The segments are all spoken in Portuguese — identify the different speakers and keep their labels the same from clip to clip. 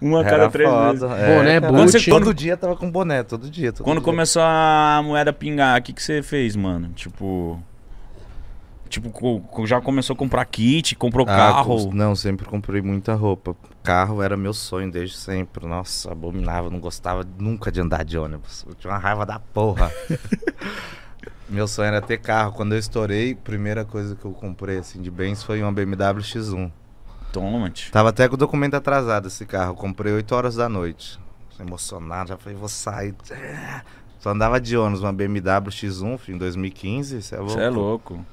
Speaker 1: Uma
Speaker 2: a cada três meses. É. Boné, boot. Quando você, quando... Todo dia tava com boné, todo dia. Todo quando dia. começou a moeda pingar, o que, que você fez, mano? Tipo. Tipo, já começou a comprar kit, comprou ah, carro? Não, sempre comprei muita roupa. Carro era meu sonho desde sempre. Nossa, abominava, não gostava nunca de andar de ônibus. Eu tinha uma raiva da porra. meu sonho era ter carro. Quando eu estourei, primeira coisa que eu comprei assim de bens foi uma BMW X1. Tomate. Tava até com o documento atrasado esse carro. Comprei 8 horas da noite. Emocionado, já falei, vou sair. Só andava de ônibus, uma BMW X1, em 2015. Isso é, é louco. é louco.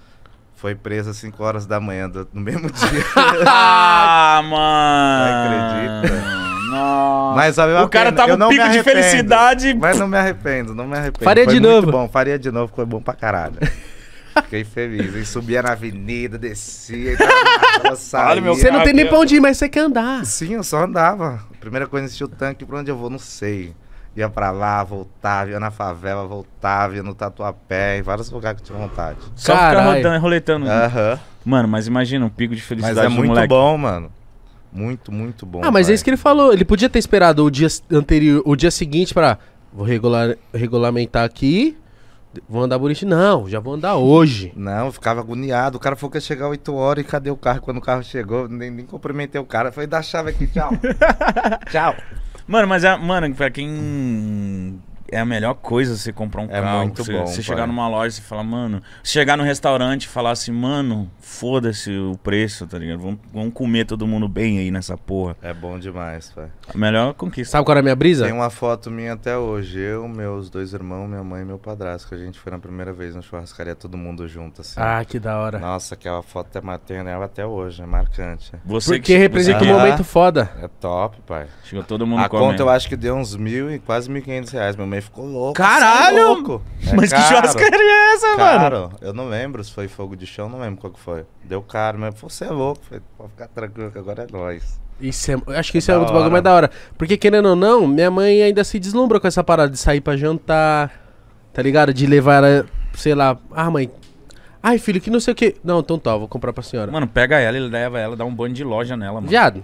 Speaker 2: Foi presa às 5 horas da manhã do, no mesmo dia. ah, mano! Não acredito. Nossa. Mas o cara tava um pico de felicidade. Mas não me arrependo, não me arrependo. Faria foi de novo. bom, faria de novo, foi bom pra caralho. Fiquei feliz. E subia na avenida, descia, entrava na saía. Olha, meu você não tem nem pra onde ir,
Speaker 1: mas você quer andar. Sim, eu só andava.
Speaker 2: Primeira coisa, existia o tanque, pra onde eu vou, não sei. Ia pra lá, voltava, ia na favela, voltava, ia no Tatuapé, em vários lugares que eu tinha vontade. Só ficar rodando, roletando. Aham. Uhum. Mano, mas imagina um pico de felicidade Mas é muito moleque. bom, mano. Muito, muito bom. Ah, mas
Speaker 1: pai. é isso que ele falou. Ele podia ter esperado o dia anterior, o dia seguinte pra... Vou regular, regulamentar aqui, Vou andar Buriti? Não, já vou andar hoje. Não, eu ficava agoniado. O cara falou que ia chegar 8 horas e cadê o carro? Quando o carro chegou,
Speaker 2: nem, nem cumprimentei o cara. Foi dar chave aqui, tchau. tchau. Mano, mas, é, mano, pra quem é a melhor coisa você comprar um é carro. Muito você, bom, você chegar numa loja e falar, mano. Chegar num restaurante e falar assim, mano, foda-se o preço, tá ligado? Vamos, vamos, comer todo mundo bem aí nessa porra. É bom demais, pai. A melhor conquista. Sabe qual era a minha brisa? Tem uma foto minha até hoje. Eu, meus dois irmãos, minha mãe e meu padrasto. Que a gente foi na primeira vez no churrascaria, todo mundo junto, assim. Ah, que da hora. Nossa, aquela foto é matando ela até hoje, é marcante. Você Porque que, representa um né? momento foda. É top, pai. Chegou todo mundo A conta eu acho que deu uns mil e quase mil e quinhentos reais. Meu também ficou louco. É Caralho! louco. É Mas caro, que churrascaria é essa, caro. mano? Eu não lembro se foi fogo de chão, não lembro qual que foi. Deu caro, mas você é louco. Falei, pode ficar tranquilo que agora é nós.
Speaker 1: Isso é, acho que isso é, é outro bagulho mais né? da hora. Porque, querendo ou não, minha mãe ainda se deslumbra com essa parada de sair pra jantar, tá ligado? De levar ela, sei lá, ah, mãe. Ai, filho, que não sei o que. Não, então tá, vou comprar pra senhora. Mano, pega ela e leva ela, dá um banho de loja nela, mano. Viado.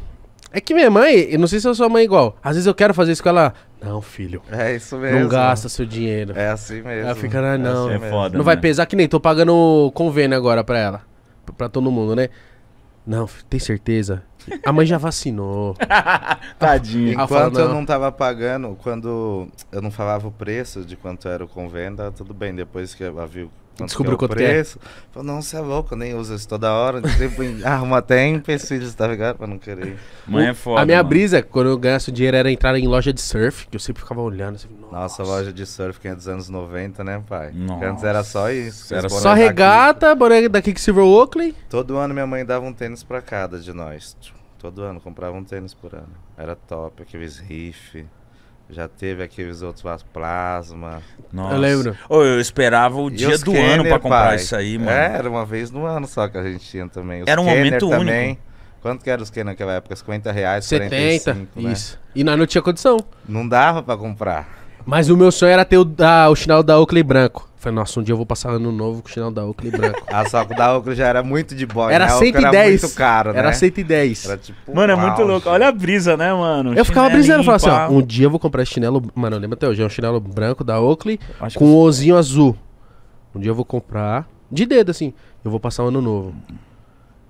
Speaker 1: É que minha mãe, eu não sei se eu sou mãe igual. Às vezes eu quero fazer isso com ela. Não, filho. É isso mesmo. Não gasta seu dinheiro. É assim mesmo. Ela fica, ah, é não, assim é assim foda, não vai né? pesar que nem tô pagando convênio agora pra ela. Pra todo mundo, né? Não, tem certeza? A mãe já vacinou. Tadinho. Enquanto eu não
Speaker 2: tava pagando, quando eu não falava o preço de quanto era o convênio, tava tudo bem. Depois que ela viu Descobriu quanto que é o preço. Que é. não, você é louco, eu nem uso isso toda hora. arruma até empecilhos,
Speaker 1: tá ligado? Pra não querer. Mãe é foda. A minha mano. brisa, quando eu ganhasse dinheiro, era entrar em loja de surf, que eu sempre ficava olhando. Assim,
Speaker 2: nossa. nossa. loja de surf que é dos anos 90, né, pai? Nossa. Antes era só isso. Era só
Speaker 1: regata, boneca da Kicksilver Oakley.
Speaker 2: Todo ano minha mãe dava um tênis pra cada de nós. Todo ano, comprava um tênis por ano. Era top, aqueles riffs já teve aqueles outros plasma. Nossa. Eu lembro. Oh, eu esperava o dia do ano para comprar pai. isso aí, mano. É, era uma vez no ano só que a gente tinha também. Os era um momento também, único. Quanto que era os que naquela época? 50 reais, 70, 45, né? isso.
Speaker 1: Né? E nós não tinha condição. Não dava
Speaker 2: para comprar.
Speaker 1: Mas o meu sonho era ter o, ah, o chinelo da Oakley branco. Falei, nossa, um dia eu vou passar ano novo com o chinelo da Oakley branco. ah, só que o da Oakley já era muito de boy. Era né? 110. Era muito caro, né? Era 110. Era tipo, mano, é muito auge. louco. Olha a brisa, né, mano? Eu ficava brisando, eu falava assim, ó, um dia eu vou comprar esse chinelo... Mano, lembra até hoje, é um chinelo branco da Oakley Acho com um ozinho azul. Um dia eu vou comprar, de dedo assim, eu vou passar um ano novo.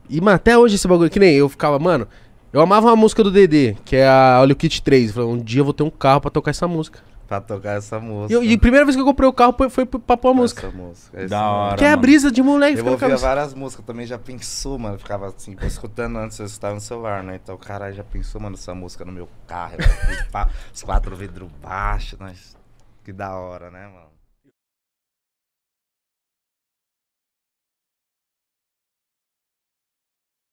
Speaker 1: E, mano, até hoje esse bagulho, que nem eu ficava, mano... Eu amava uma música do DD, que é a Olha o Kit 3. Eu falei, um dia eu vou ter um carro pra tocar essa música pra tocar essa música. E, e a primeira vez que eu comprei o carro foi, foi pra pôr a música. Essa música. Essa da
Speaker 2: música. hora. Que é a brisa de moleque. Eu ouvia várias músicas também, já pensou, mano. Ficava assim, escutando antes, eu estava no celular, né? Então, caralho, já pensou, mano, essa música no meu carro. Eu, os quatro vidros
Speaker 1: baixos, nós... Né? Que da hora, né, mano?